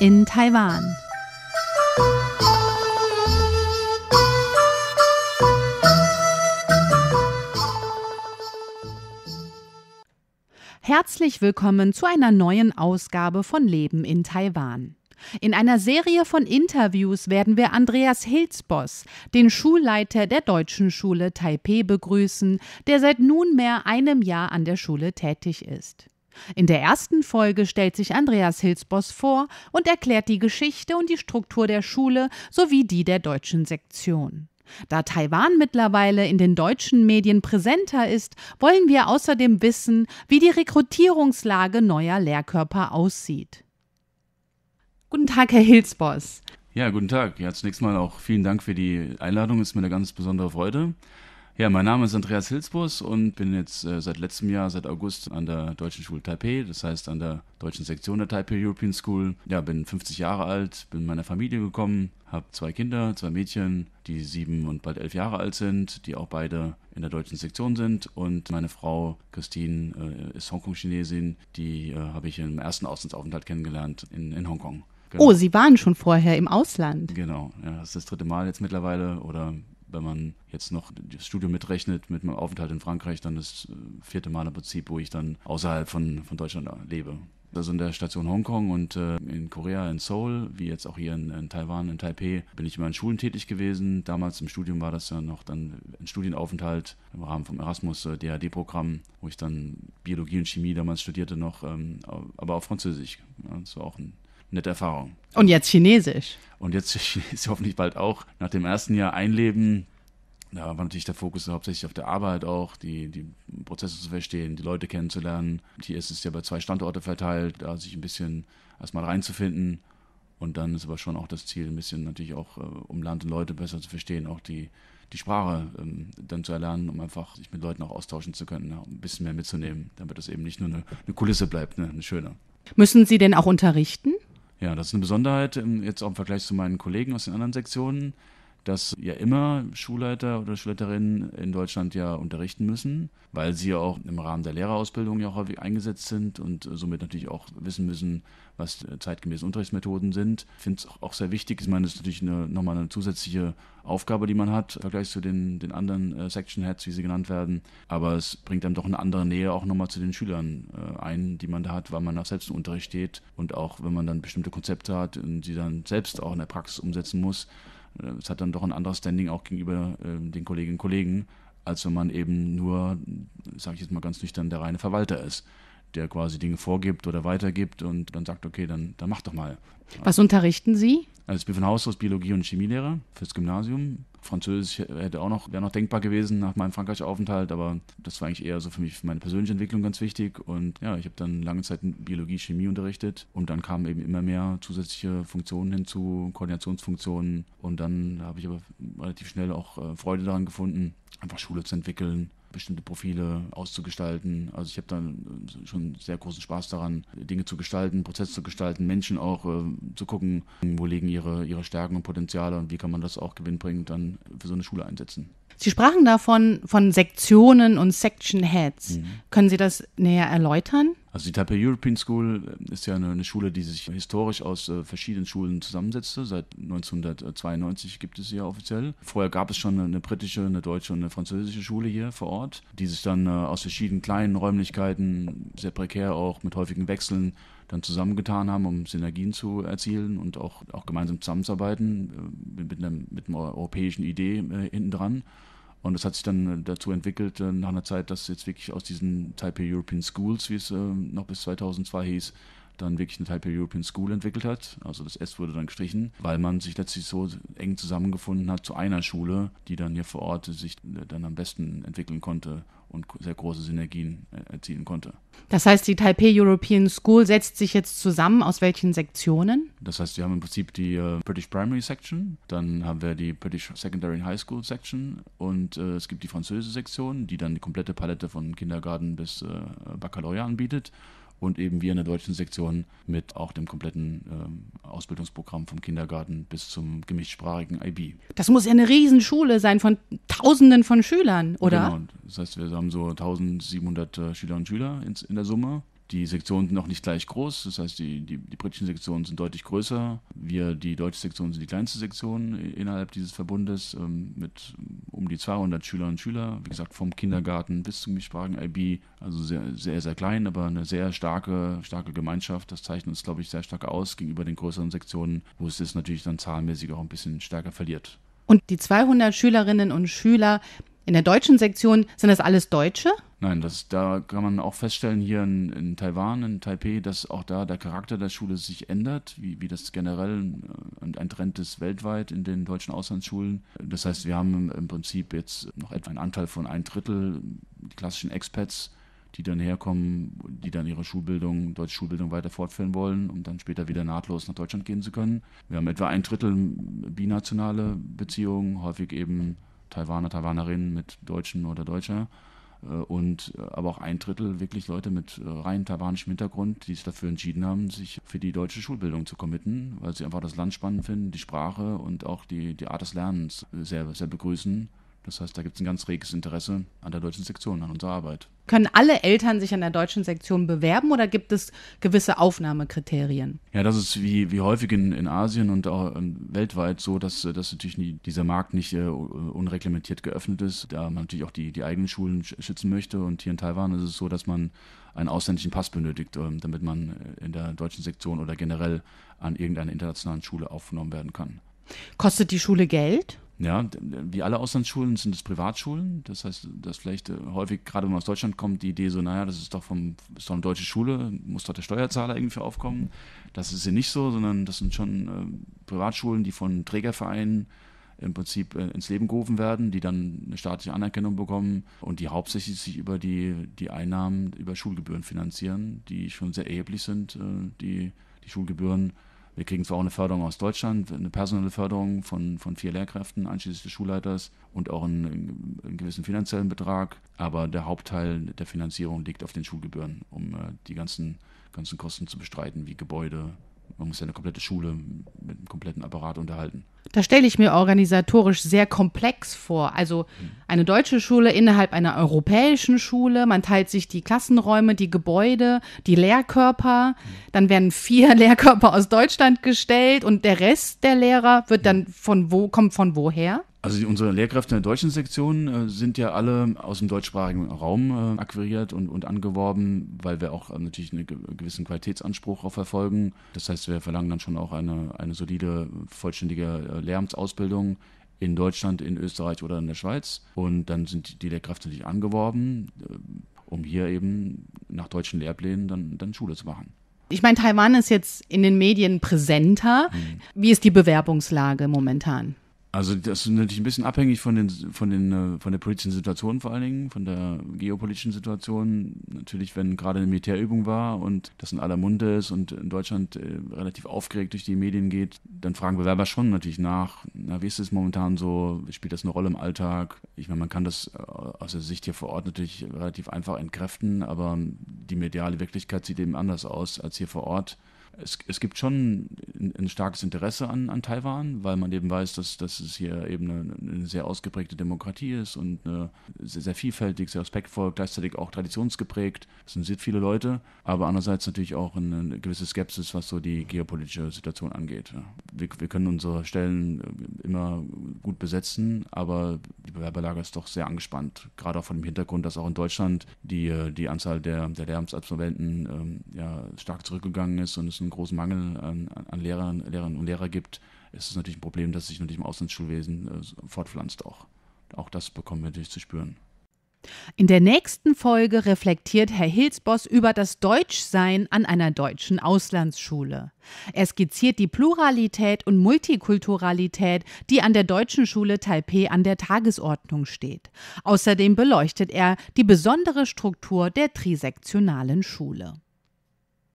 in Taiwan. Herzlich willkommen zu einer neuen Ausgabe von Leben in Taiwan. In einer Serie von Interviews werden wir Andreas Hilzboss, den Schulleiter der deutschen Schule Taipei, begrüßen, der seit nunmehr einem Jahr an der Schule tätig ist. In der ersten Folge stellt sich Andreas Hilsboss vor und erklärt die Geschichte und die Struktur der Schule sowie die der deutschen Sektion. Da Taiwan mittlerweile in den deutschen Medien präsenter ist, wollen wir außerdem wissen, wie die Rekrutierungslage neuer Lehrkörper aussieht. Guten Tag, Herr Hilsboss. Ja, guten Tag. Ja, zunächst mal auch vielen Dank für die Einladung. Ist mir eine ganz besondere Freude. Ja, mein Name ist Andreas Hilsbus und bin jetzt äh, seit letztem Jahr, seit August an der Deutschen Schule Taipei, das heißt an der deutschen Sektion der Taipei European School. Ja, bin 50 Jahre alt, bin meiner Familie gekommen, habe zwei Kinder, zwei Mädchen, die sieben und bald elf Jahre alt sind, die auch beide in der deutschen Sektion sind. Und meine Frau Christine äh, ist Hongkong-Chinesin, die äh, habe ich im ersten Auslandsaufenthalt kennengelernt in, in Hongkong. Genau. Oh, Sie waren schon vorher im Ausland. Genau, ja, das ist das dritte Mal jetzt mittlerweile oder wenn man jetzt noch das Studium mitrechnet mit meinem Aufenthalt in Frankreich, dann das äh, vierte Mal im Prinzip, wo ich dann außerhalb von, von Deutschland lebe. Also in der Station Hongkong und äh, in Korea, in Seoul, wie jetzt auch hier in, in, Taiwan, in Taipei, bin ich immer in Schulen tätig gewesen. Damals im Studium war das ja noch dann ein Studienaufenthalt im Rahmen vom Erasmus-DHD-Programm, äh, wo ich dann Biologie und Chemie damals studierte noch, ähm, aber auf Französisch. das war auch ein nette Erfahrung. Und jetzt Chinesisch. Und jetzt Chinesisch hoffentlich bald auch. Nach dem ersten Jahr einleben, da war natürlich der Fokus hauptsächlich auf der Arbeit auch, die, die Prozesse zu verstehen, die Leute kennenzulernen. Hier ist es ja bei zwei Standorte verteilt, da sich ein bisschen erstmal reinzufinden. Und dann ist aber schon auch das Ziel, ein bisschen natürlich auch, um Land und Leute besser zu verstehen, auch die, die Sprache ähm, dann zu erlernen, um einfach sich mit Leuten auch austauschen zu können, ja, um ein bisschen mehr mitzunehmen, damit das eben nicht nur eine, eine Kulisse bleibt, ne, eine schöne. Müssen Sie denn auch unterrichten? Ja, das ist eine Besonderheit, ähm, jetzt auch im Vergleich zu meinen Kollegen aus den anderen Sektionen dass ja immer Schulleiter oder Schulleiterinnen in Deutschland ja unterrichten müssen, weil sie ja auch im Rahmen der Lehrerausbildung ja auch häufig eingesetzt sind und somit natürlich auch wissen müssen, was äh, zeitgemäße Unterrichtsmethoden sind. Ich finde es auch sehr wichtig. Ich meine, das ist natürlich eine, nochmal eine zusätzliche Aufgabe, die man hat, im Vergleich zu den, den anderen äh, Section Heads, wie sie genannt werden. Aber es bringt einem doch eine andere Nähe auch nochmal zu den Schülern äh, ein, die man da hat, weil man auch selbst im Unterricht steht und auch wenn man dann bestimmte Konzepte hat und die dann selbst auch in der Praxis umsetzen muss, es hat dann doch ein anderes Standing auch gegenüber äh, den Kolleginnen und Kollegen, als wenn man eben nur, sage ich jetzt mal ganz nüchtern, der reine Verwalter ist, der quasi Dinge vorgibt oder weitergibt und dann sagt, okay, dann, dann mach doch mal. Was unterrichten Sie? Also ich bin von Haus aus Biologie- und Chemielehrer fürs Gymnasium Französisch hätte auch noch, wäre noch denkbar gewesen nach meinem Frankreich-Aufenthalt, aber das war eigentlich eher so für mich, für meine persönliche Entwicklung ganz wichtig. Und ja, ich habe dann lange Zeit Biologie, Chemie unterrichtet und dann kamen eben immer mehr zusätzliche Funktionen hinzu, Koordinationsfunktionen. Und dann habe ich aber relativ schnell auch äh, Freude daran gefunden, einfach Schule zu entwickeln, bestimmte Profile auszugestalten. Also ich habe dann äh, schon sehr großen Spaß daran, Dinge zu gestalten, Prozesse zu gestalten, Menschen auch äh, zu gucken, wo liegen ihre, ihre Stärken und Potenziale und wie kann man das auch gewinnbringend dann für so eine Schule einsetzen. Sie sprachen davon, von Sektionen und Section Heads. Mhm. Können Sie das näher erläutern? Also die Taipei European School äh, ist ja eine, eine Schule, die sich historisch aus äh, verschiedenen Schulen zusammensetzte. Seit 1992 gibt es sie ja offiziell. Vorher gab es schon eine, eine, britische, eine deutsche und eine französische Schule hier vor Ort, die sich dann äh, aus verschiedenen kleinen Räumlichkeiten, sehr prekär auch, mit häufigen Wechseln dann zusammengetan haben, um Synergien zu erzielen und auch, auch gemeinsam zusammenzuarbeiten mit, einer, mit einer europäischen Idee äh, hinten dran. Und das hat sich dann äh, dazu entwickelt, äh, nach einer Zeit, dass jetzt wirklich aus diesen Taipei European Schools, wie es äh, noch bis 2002 hieß, dann wirklich eine Taipei European School entwickelt hat. Also das S wurde dann gestrichen, weil man sich letztlich so eng zusammengefunden hat zu einer Schule, die dann hier vor Ort sich dann am besten entwickeln konnte und sehr große Synergien äh, erzielen konnte. Das heißt, die Taipei European School setzt sich jetzt zusammen aus welchen Sektionen? Das heißt, wir haben im Prinzip die äh, British Primary Section, dann haben wir die British Secondary and High School Section und äh, es gibt die französische Sektion, die dann die komplette Palette von Kindergarten bis äh, Baccalaureat anbietet und eben wir in der deutschen Sektion mit auch dem kompletten äh, Ausbildungsprogramm vom Kindergarten bis zum gemischtsprachigen IB. Das muss ja eine Riesenschule sein von Tausenden von Schülern, oder? Genau, das heißt, wir haben so 1700 äh, Schüler und Schüler in, in der Summe die Sektionen sind auch nicht gleich groß, das heißt, die, die, die, britischen Sektionen sind deutlich größer. Wir, die deutsche Sektion, sind die kleinste Sektion innerhalb dieses Verbundes ähm, mit um die 200 Schülerinnen und Schüler, wie gesagt, vom Kindergarten bis zum Sprachen-IB, also sehr, sehr, sehr klein, aber eine sehr starke, starke Gemeinschaft. Das zeichnet uns, glaube ich, sehr stark aus gegenüber den größeren Sektionen, wo es das natürlich dann zahlenmäßig auch ein bisschen stärker verliert. Und die 200 Schülerinnen und Schüler in der deutschen Sektion, sind das alles Deutsche? Nein, das, da kann man auch feststellen, hier in, in, Taiwan, in Taipei, dass auch da der Charakter der Schule sich ändert, wie, wie das generell ein, äh, ein Trend ist weltweit in den deutschen Auslandsschulen. Das heißt, wir haben im Prinzip jetzt noch etwa einen Anteil von ein Drittel, die klassischen Expats, die dann herkommen, die dann ihre Schulbildung, deutsche Schulbildung weiter fortführen wollen, um dann später wieder nahtlos nach Deutschland gehen zu können. Wir haben etwa ein Drittel binationale Beziehungen, häufig eben Taiwaner, Taiwanerinnen mit Deutschen oder Deutscher. Äh, und äh, aber auch ein Drittel wirklich Leute mit äh, rein taiwanischem Hintergrund, die sich dafür entschieden haben, sich für die deutsche Schulbildung zu committen, weil sie einfach das Land spannend finden, die Sprache und auch die, die Art des Lernens sehr, sehr begrüßen das heißt, da gibt es ein ganz reges Interesse an der deutschen Sektion, an unserer Arbeit. Können alle Eltern sich an der deutschen Sektion bewerben oder gibt es gewisse Aufnahmekriterien? Ja, das ist wie, wie häufig in, in Asien und auch ähm, weltweit so, dass, äh, dass natürlich nie, dieser Markt nicht uh, unreglementiert geöffnet ist, da man natürlich auch die, die eigenen Schulen schützen möchte. Und hier in Taiwan ist es so, dass man einen ausländischen Pass benötigt, ähm, damit man äh, in der deutschen Sektion oder generell an irgendeiner internationalen Schule aufgenommen werden kann. Kostet die Schule Geld? Ja, wie alle Auslandsschulen sind es Privatschulen. Das heißt, dass vielleicht äh, häufig, gerade wenn man aus Deutschland kommt, die Idee so, naja, das ist doch, vom, ist doch eine deutsche Schule, muss doch der Steuerzahler irgendwie aufkommen. Das ist ja nicht so, sondern das sind schon äh, Privatschulen, die von Trägervereinen im Prinzip äh, ins Leben gerufen werden, die dann eine staatliche Anerkennung bekommen und die hauptsächlich sich über die, die Einnahmen über Schulgebühren finanzieren, die schon sehr erheblich sind, die, die Schulgebühren wir kriegen zwar auch eine Förderung aus Deutschland, eine personelle Förderung von, von vier Lehrkräften, einschließlich des Schulleiters und auch einen, einen gewissen finanziellen Betrag, aber der Hauptteil der Finanzierung liegt auf den Schulgebühren, um äh, die ganzen, ganzen Kosten zu bestreiten, wie Gebäude, man muss ja eine komplette Schule mit einem kompletten Apparat unterhalten. Da stelle ich mir organisatorisch sehr komplex vor. Also hm. eine deutsche Schule innerhalb einer europäischen Schule. Man teilt sich die Klassenräume, die Gebäude, die Lehrkörper. Hm. Dann werden vier Lehrkörper aus Deutschland gestellt und der Rest der Lehrer wird hm. dann von wo, kommt von woher? Also die, unsere Lehrkräfte in der deutschen Sektion äh, sind ja alle aus dem deutschsprachigen Raum äh, akquiriert und, und angeworben, weil wir auch äh, natürlich einen gewissen Qualitätsanspruch auch verfolgen. Das heißt, wir verlangen dann schon auch eine, eine solide, vollständige äh, Lehramtsausbildung in Deutschland, in Österreich oder in der Schweiz. Und dann sind die, die Lehrkräfte natürlich angeworben, äh, um hier eben nach deutschen Lehrplänen dann, dann Schule zu machen. Ich meine, Taiwan ist jetzt in den Medien präsenter. Mhm. Wie ist die Bewerbungslage momentan? Also das ist natürlich ein bisschen abhängig von den von den äh, von der politischen Situation vor allen Dingen, von der geopolitischen Situation. Natürlich, wenn gerade eine Militärübung war und das in aller Munde ist und in Deutschland äh, relativ aufgeregt durch die Medien geht, dann fragen Bewerber schon natürlich nach, na, wie ist es momentan so? Spielt das eine Rolle im Alltag? Ich meine, man kann das äh, aus der Sicht hier vor Ort natürlich relativ einfach entkräften, aber die mediale Wirklichkeit sieht eben anders aus als hier vor Ort. Es, es, gibt schon ein starkes Interesse an, an Taiwan, weil man eben weiß, dass, dass es hier eben eine, eine sehr ausgeprägte Demokratie ist und äh, sehr, sehr vielfältig, sehr respektvoll, gleichzeitig auch traditionsgeprägt. Es sind viele Leute, aber andererseits natürlich auch eine gewisse Skepsis, was so die geopolitische Situation angeht. Wir, wir können unsere Stellen äh, immer gut besetzen, aber die Bewerberlage ist doch sehr angespannt, gerade auch von dem Hintergrund, dass auch in Deutschland die, äh, die Anzahl der, der Lehramtsabsolventen ähm, ja, stark zurückgegangen ist und es einen großen Mangel an, an Lehrern, Lehrerinnen und Lehrer gibt, ist es natürlich ein Problem, das sich natürlich im Auslandsschulwesen äh, fortpflanzt auch. Auch das bekommen wir natürlich zu spüren. In der nächsten Folge reflektiert Herr Hilsboss über das Deutschsein an einer deutschen Auslandsschule. Er skizziert die Pluralität und Multikulturalität, die an der deutschen Schule Taipeh an der Tagesordnung steht. Außerdem beleuchtet er die besondere Struktur der trisektionalen Schule.